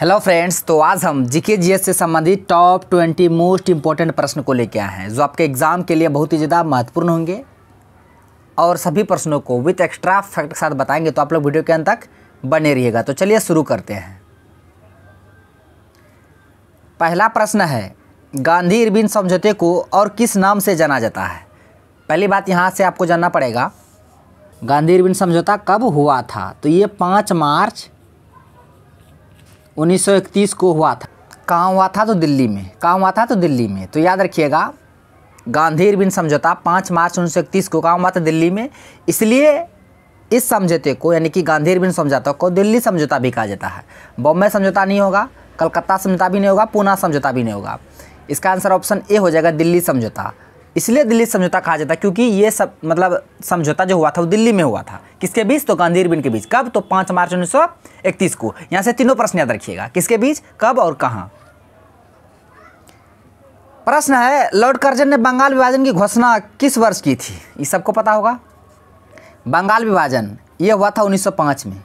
hello friends तो आज हम जीके जीएस से संबंधित टॉप ट्वेंटी मोस्ट इम्पॉर्टेंट प्रश्न को लेकर आए हैं जो आपके एग्ज़ाम के लिए बहुत ही ज़्यादा महत्वपूर्ण होंगे और सभी प्रश्नों को विथ एक्स्ट्रा फैक्ट के साथ बताएंगे तो आप लोग वीडियो के अंत तक बने रहिएगा तो चलिए शुरू करते हैं पहला प्रश्न है गांधी इरबिन समझौते को और किस नाम से जाना जाता है पहली बात यहाँ से आपको जानना पड़ेगा गांधी इरबिन समझौता कब हुआ था तो ये पाँच मार्च 1931 को हुआ था कहाँ हुआ था तो दिल्ली में कहाँ हुआ था तो दिल्ली में तो याद रखिएगा गांधी बिन समझौता पाँच मार्च उन्नीस को कहाँ हुआ था दिल्ली में इसलिए इस समझौते को यानी कि गांधी बिन समझौता को दिल्ली समझौता भी कहा जाता है बॉम्बे समझौता नहीं होगा कलकत्ता समझौता भी नहीं होगा पूना समझौता भी नहीं होगा इसका आंसर ऑप्शन ए हो जाएगा दिल्ली समझौता इसलिए दिल्ली समझौता कहा जाता है क्योंकि ये सब मतलब समझौता जो हुआ था वो दिल्ली में हुआ था किसके बीच तो गांधी इरविन के बीच कब तो पाँच मार्च उन्नीस को यहाँ से तीनों प्रश्न याद रखिएगा किसके बीच कब और कहाँ प्रश्न है लॉर्ड कर्जन ने बंगाल विभाजन की घोषणा किस वर्ष की थी ये सबको पता होगा बंगाल विभाजन ये हुआ था 1905 में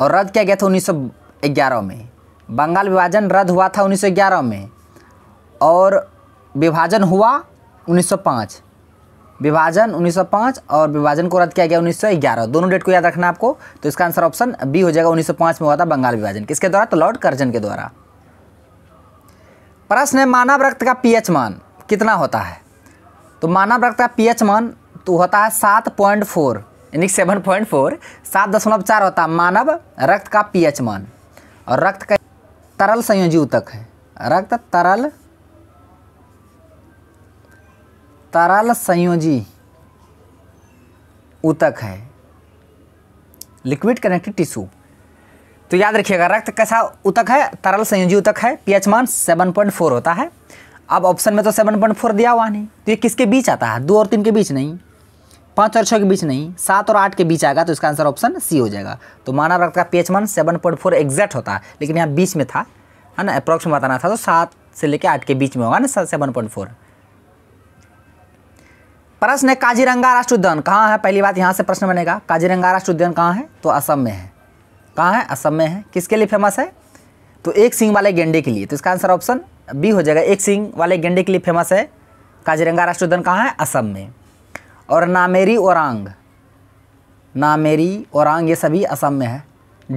और रद्द किया गया था 1911 में बंगाल विभाजन रद्द हुआ था 1911 में और विभाजन हुआ 1905 विभाजन 1905 और विभाजन को रद्द किया गया 1911 दोनों डेट को याद रखना आपको तो इसका आंसर ऑप्शन बी हो जाएगा 1905 में हुआ था बंगाल विभाजन किसके द्वारा तो लॉर्ड कर्जन के द्वारा प्रश्न है मानव रक्त का पीएच मान कितना होता है तो मानव रक्त का पीएच मान तो होता है सात पॉइंट फोर यानी सेवन पॉइंट फोर सात दशमलव चार होता है मानव रक्त का पीएच मान और रक्त का तरल संयोजी तक है रक्त तरल तरल संयोजी ऊतक है लिक्विड कनेक्टिव टिश्यू तो याद रखिएगा रक्त कैसा उतक है तरल संयोजी उतक है पीएच मान 7.4 होता है अब ऑप्शन में तो 7.4 दिया हुआ नहीं तो ये किसके बीच आता है दो और तीन के बीच नहीं पाँच और छः के बीच नहीं सात और आठ के बीच आएगा तो इसका आंसर ऑप्शन सी हो जाएगा तो मानव रक्त का पीएच मान 7.4 एग्जैक्ट होता है लेकिन यहाँ बीच में था है ना में बताना था तो सात से लेकर आठ के बीच में होगा ना सेवन पॉइंट फोर प्रश्न है काजीरंगा राष्ट्रीय उद्यान कहाँ है पहली बात यहाँ से प्रश्न बनेगा काजीरंगा राष्ट्रीय उद्यान कहाँ है तो असम में है कहाँ है असम में है किसके लिए फेमस है तो एक सिंह वाले गेंडे के लिए तो इसका आंसर ऑप्शन बी हो जाएगा एक सिंह वाले गेंडे के लिए फेमस है काजीरंगा राष्ट्रीय उद्यान कहाँ है असम में और नामेरी औरंग नामेरी औरंग ये सभी असम में है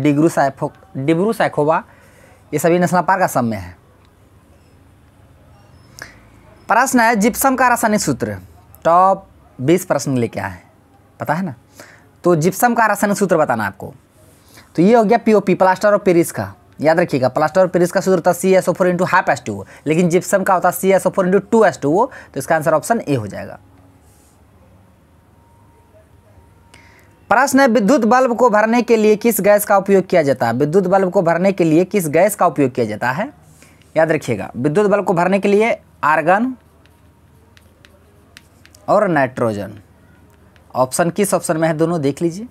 डिग्रू साइफो डिब्रू साइखोबा ये सभी नेशनल पार्क असम में है प्रश्न है जिप्सम का रासायनिक सूत्र टॉप बीस प्रश्न लेके आए हैं पता है ना तो जिप्सम का रासायनिक सूत्र बताना आपको तो ये हो गया पीओपी प्लास्टर और पेरिस का याद रखिएगा प्लास्टर और पेरिस का सूत्र होता है C S O four into half S two लेकिन जिप्सम का होता है C S O four into two S two तो इसका आंसर ऑप्शन ए हो जाएगा प्रश्न है विद्युत बल्ब को भरने के लिए किस गैस का उपयोग किया जाता है विद्युत बल्ब को भरने के लिए किस गैस का उपयोग किया जाता है याद रखिएगा विद्युत बल्ब को भरने के लिए आर्गन और नाइट्रोजन ऑप्शन किस ऑप्शन में है दोनों देख लीजिए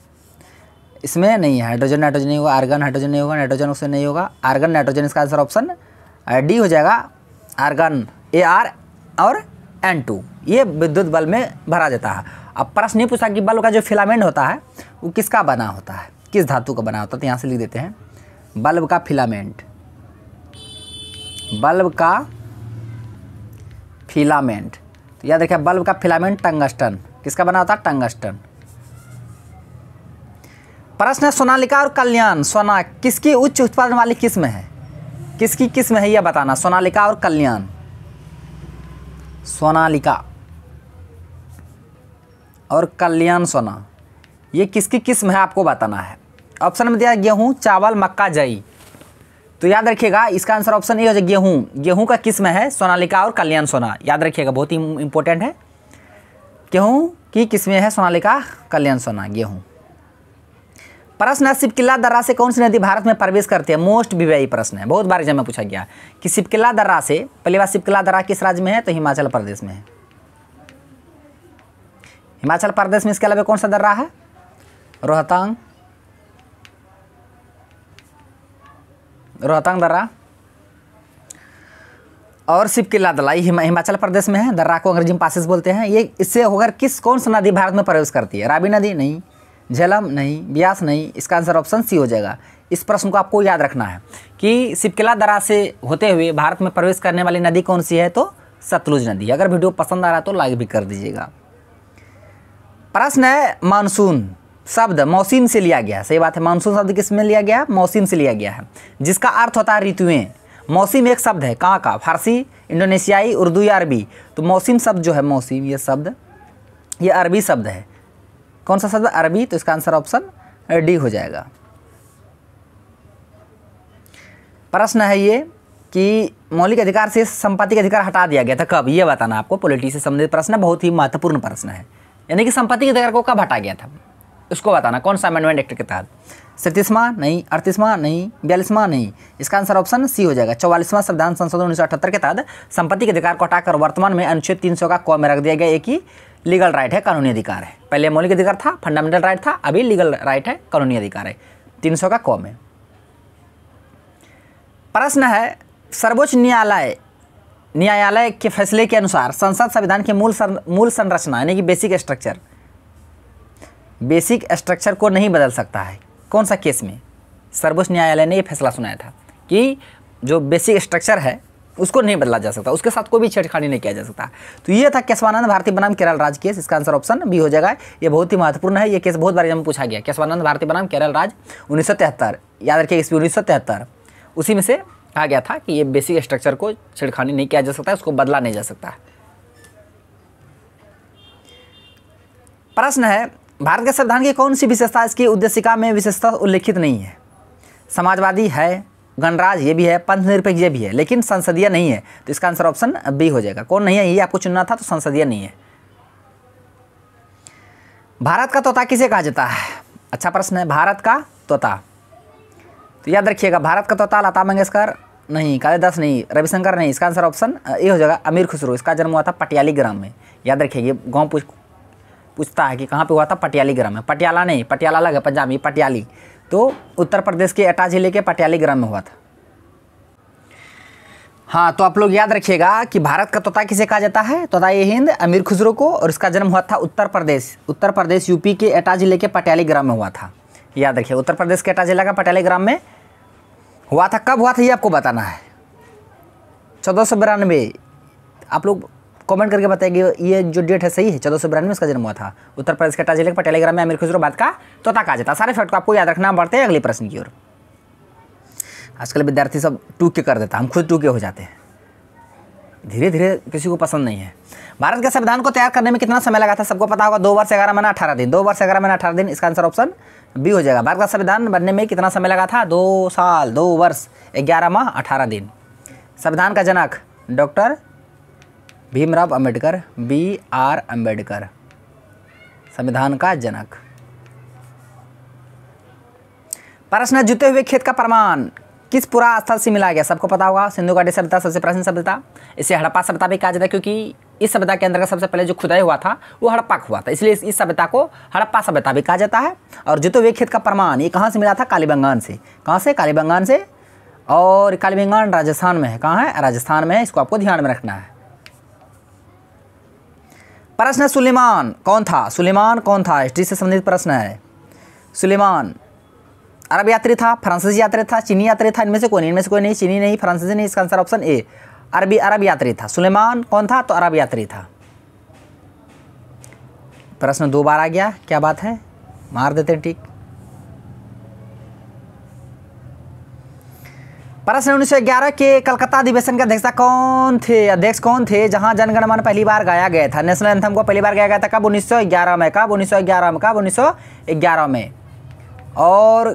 इसमें नहीं है हाइड्रोजन नाइट्रोजन नहीं होगा आर्गन हाइड्रोजन नहीं होगा नाइट्रोजन उसमें नहीं होगा आर्गन नाइट्रोजन इसका आंसर ऑप्शन डी हो जाएगा आर्गन ए आर और एन टू ये विद्युत बल्ब में भरा जाता है अब प्रश्न ये पूछा कि बल्ब का जो फिलामेंट होता है वो किसका बना होता है किस धातु का बना होता है तो यहाँ से लिख देते हैं बल्ब का फिलामेंट बल्ब का फिलामेंट या देखिए बल्ब का फिलामेंट टंगस्टन किसका बना होता है टंगस्टन प्रश्न है सोनालिका और कल्याण सोना किसकी उच्च उत्पादन वाली किस्म है किसकी किस्म है यह बताना सोनालिका और कल्याण सोनालिका और कल्याण सोना ये किसकी किस्म है आपको बताना है ऑप्शन में दिया गेहूँ चावल मक्का जई तो याद रखिएगा इसका आंसर ऑप्शन ए हो जाए गेहूँ गेहूँ का किस्म है सोनालिका और कल्याण सोना याद रखिएगा बहुत ही इंपॉर्टेंट है गेहूँ की किस्में है सोनालिका कल्याण सोना गेहूँ प्रश्न है शिवकिला दर्रा से कौन सी नदी भारत में प्रवेश करती है मोस्ट विवाही प्रश्न है बहुत बार जब में पूछा गया कि शिवकिला दर्रा से पहली बार शिवकिला दर्रा किस राज्य में है तो हिमाचल प्रदेश में है हिमाचल प्रदेश में इसके अलावा कौन सा दर्रा है रोहतांग रोहतांग दर्रा और शिव किला दलाई हिमा, हिमाचल प्रदेश में है दर्रा को अंग्रेजी में पासिस बोलते हैं ये इससे होकर किस कौन सा नदी भारत में प्रवेश करती है रावी नदी नहीं झेलम नहीं ब्यास नहीं इसका आंसर ऑप्शन सी हो जाएगा इस प्रश्न को आपको याद रखना है कि सिपकिला दरा से होते हुए भारत में प्रवेश करने वाली नदी कौन सी है तो सतलुज नदी अगर वीडियो पसंद आ रहा है तो लाइक भी कर दीजिएगा प्रश्न है मानसून शब्द मौसम से लिया गया सही बात है मानसून शब्द किस में लिया गया मौसम से लिया गया है जिसका अर्थ होता है ऋतुएँ मौसम एक शब्द है कहाँ का फारसी इंडोनेशियाई उर्दू या अरबी तो मौसम शब्द जो है मौसम ये शब्द ये अरबी शब्द है कौन सा शब्द अरबी तो इसका आंसर ऑप्शन डी हो जाएगा प्रश्न है ये कि मौलिक अधिकार से संपत्ति का अधिकार हटा दिया गया था कब ये बताना आपको पॉलिटी से संबंधित प्रश्न बहुत ही महत्वपूर्ण प्रश्न है यानी कि संपत्ति के अधिकार को कब हटा गया था उसको बताना कौन सा अमेंडमेंट एक्ट के तहत सैंतीसवां नहीं अड़तीसवां नहीं बयालीसवां नहीं इसका आंसर ऑप्शन सी हो जाएगा चौवालीसवां संविधान संशोधन उन्नीस के तहत संपत्ति के अधिकार को हटाकर वर्तमान में अनुच्छेद 300 का कॉ में रख दिया गया एक ही लीगल राइट है कानूनी अधिकार है पहले मौलिक अधिकार था फंडामेंटल राइट था अभी लीगल राइट है कानूनी अधिकार है तीन का कॉ में प्रश्न है सर्वोच्च न्यायालय न्यायालय के फैसले के अनुसार संसद संविधान के मूल सर, मूल संरचना यानी कि बेसिक स्ट्रक्चर बेसिक स्ट्रक्चर को नहीं बदल सकता है कौन सा केस में सर्वोच्च न्यायालय ने ये फैसला सुनाया था कि जो बेसिक स्ट्रक्चर है उसको नहीं बदला जा सकता उसके साथ कोई भी छेड़खानी नहीं किया जा सकता तो ये था केशवानंद भारती बनाम केरल राज केस इसका आंसर ऑप्शन बी हो जाएगा ये बहुत ही महत्वपूर्ण है ये केस बहुत बार में पूछा गया केशवानंद भारती बनाम केरल राज उन्नीस याद रखिए इसमें उन्नीस उसी में से कहा गया था कि ये बेसिक स्ट्रक्चर को छेड़खानी नहीं किया जा सकता उसको बदला नहीं जा सकता प्रश्न है भारत के संविधान की कौन सी विशेषता इसकी उद्देशिका में विशेषता उल्लेखित नहीं है समाजवादी है गणराज ये भी है पंथ निरपेक्ष ये भी है लेकिन संसदीय नहीं है तो इसका आंसर ऑप्शन बी हो जाएगा कौन नहीं है ये आपको चुनना था तो संसदीय नहीं है भारत का तोता किसे कहा जाता है अच्छा प्रश्न है भारत का तोता तो याद रखिएगा भारत का तोता लता मंगेशकर नहीं कालिदास नहीं रविशंकर नहीं इसका आंसर ऑप्शन ए हो जाएगा अमीर खुसरो इसका जन्म हुआ था पटियाली ग्राम में याद रखिए गाँव पूछता है कि कहाँ पे हुआ था पटियाली ग्राम में पटियाला नहीं पटियाला अलग है पंजाबी पटियाली तो उत्तर प्रदेश के एटा जिले के पटियाली ग्राम में हुआ था हाँ तो आप लोग याद रखिएगा कि भारत का तोता किसे कहा जाता है तोता ये हिंद अमीर खुजरो को और इसका जन्म हुआ था उत्तर प्रदेश उत्तर प्रदेश यूपी के एटा जिले के पटियाली ग्राम में हुआ था याद रखिए उत्तर प्रदेश के एटा जिला का पटियाली ग्राम में हुआ था कब हुआ था ये आपको बताना है चौदह सौ बिरानवे आप लोग कमेंट करके बताइए ये जो डेट है सही है चौदह सौ बिरानवे इसका जन्म हुआ था उत्तर प्रदेश के टाजिले पर टेलीग्राम में अमीर बात का तोता कहा जाता सारे फैक्ट को आपको याद रखना बढ़ते हैं अगले प्रश्न की ओर आजकल विद्यार्थी सब टू के कर देता हम खुद टू के हो जाते हैं धीरे धीरे किसी को पसंद नहीं है भारत के संविधान को तैयार करने में कितना समय लगा था सबको पता होगा दो वर्ष ग्यारह महीना अठारह दिन दो वर्ष ग्यारह महीना अठारह दिन इसका आंसर ऑप्शन बी हो जाएगा भारत का संविधान बनने में कितना समय लगा था दो साल दो वर्ष ग्यारह माह अठारह दिन संविधान का जनक doctor Bhimrao Ambedkar B R Ambedkar संविधान का जनक प्रश्न जुते हुए खेत का प्रमाण किस पुरा स्थल से मिला गया सबको पता होगा सिंधु घाटी सभ्यता सबसे प्राचीन सभ्यता इसे हड़प्पा सभ्यता भी कहा जाता है क्योंकि इस सभ्यता के अंदर का सबसे पहले जो खुदाई हुआ था वो हड़प्पा हुआ था इसलिए इस सभ्यता को हड़प्पा सभ्यता भी कहा जाता है और जुते हुए खेत का प्रमाण ये कहाँ से मिला था कालीबंगान से कहाँ से कालीबंगान से और कालीबंगान राजस्थान में है कहाँ है राजस्थान में है इसको आपको ध्यान में रखना है प्रश्न है सुलेमान कौन था सुलेमान कौन था हिस्ट्री से संबंधित प्रश्न है सुलेमान अरब यात्री था फ्रांसीसी यात्री था चीनी यात्री था इनमें से कोई नहीं इनमें से कोई नहीं चीनी नहीं फ्रांसीसी नहीं इसका आंसर ऑप्शन ए अरबी अरब यात्री था सुलेमान कौन था तो अरब यात्री था प्रश्न दो बार आ गया क्या बात है मार देते हैं ठीक प्रश्न उन्नीस के कलकत्ता अधिवेशन के अध्यक्ष कौन थे अध्यक्ष कौन थे जहां जनगणमन पहली बार गाया गया था नेशनल एंथम को पहली बार गाया गया था कब 1911 में कब 1911 में कब 1911 में और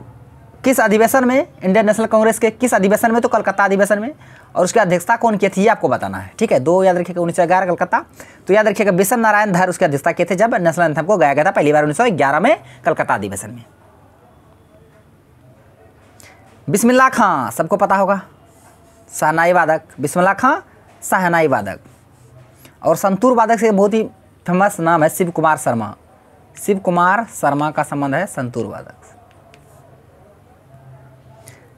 किस अधिवेशन में इंडियन नेशनल कांग्रेस के किस अधिवेशन में तो कलकत्ता अधिवेशन में और उसकी अध्यक्षता कौन किए थी ये आपको बताना है ठीक है दो याद रखिएगा उन्नीस कलकत्ता तो याद रखिएगा विश्व नारायण धर उसकी अध्यक्षता किए थे जब नेशनल एंथम को गाया गया था पहली बार उन्नीस में कलकत्ता अधिवेशन में बिस्मिल्ला खां सबको पता होगा सहनाई वादक बिस्मिल्ला खां सहनाई वादक और संतूर वादक से बहुत ही फेमस नाम है शिव कुमार शर्मा शिव कुमार शर्मा का संबंध है संतूर वादक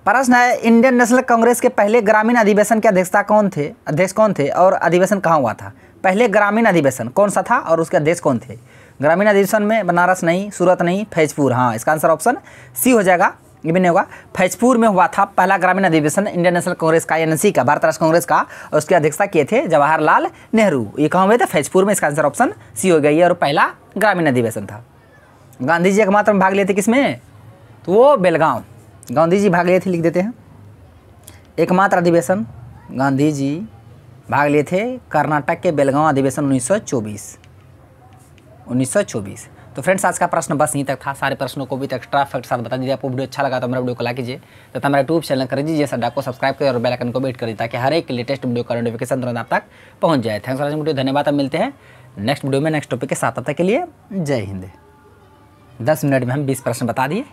प्रश्न है इंडियन नेशनल कांग्रेस के पहले ग्रामीण अधिवेशन के अध्यक्षता कौन थे अध्यक्ष कौन थे और अधिवेशन कहाँ हुआ था पहले ग्रामीण अधिवेशन कौन सा था और उसके अध्यक्ष कौन थे ग्रामीण अधिवेशन में बनारस नहीं सूरत नहीं फैजपुर हाँ इसका आंसर ऑप्शन सी हो जाएगा ये भी नहीं होगा फैजपुर में हुआ था पहला ग्रामीण अधिवेशन इंडियन नेशनल कांग्रेस का एन का भारत राष्ट्र कांग्रेस का और उसकी अध्यक्षता किए थे जवाहरलाल नेहरू ये कहाँ हुए थे फैजपुर में इसका आंसर ऑप्शन सी हो गया ये और पहला ग्रामीण अधिवेशन था गांधी जी एकमात्र भाग लिए थे किसमें तो वो बेलगांव गांधी जी भाग लिए थे लिख देते हैं एकमात्र अधिवेशन गांधी जी भाग लिए थे कर्नाटक के बेलगांव अधिवेशन 1924 1924 तो फ्रेंड्स आज का प्रश्न बस यहीं तक था सारे प्रश्नों को भी तो एक्स्ट्रा फैक्ट साथ बता दीजिए आपको वीडियो अच्छा लगा तो मेरा वीडियो को लाइक कीजिए तो हमारा यूट्यूब चैनल कर दीजिए सड्डा को सब्सक्राइब करें और बेल आइकन को वेट करिए ताकि हर एक लेटेस्ट वीडियो का नोटिफिकेशन तुरंत आप तक पहुँच जाए थैंक्स फॉर वॉचिंग वीडियो धन्यवाद आप मिलते हैं नेक्स्ट वीडियो में नेक्स्ट टॉपिक के साथ तक के लिए जय हिंद दस मिनट में हम बीस प्रश्न बता दिए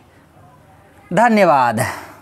धन्यवाद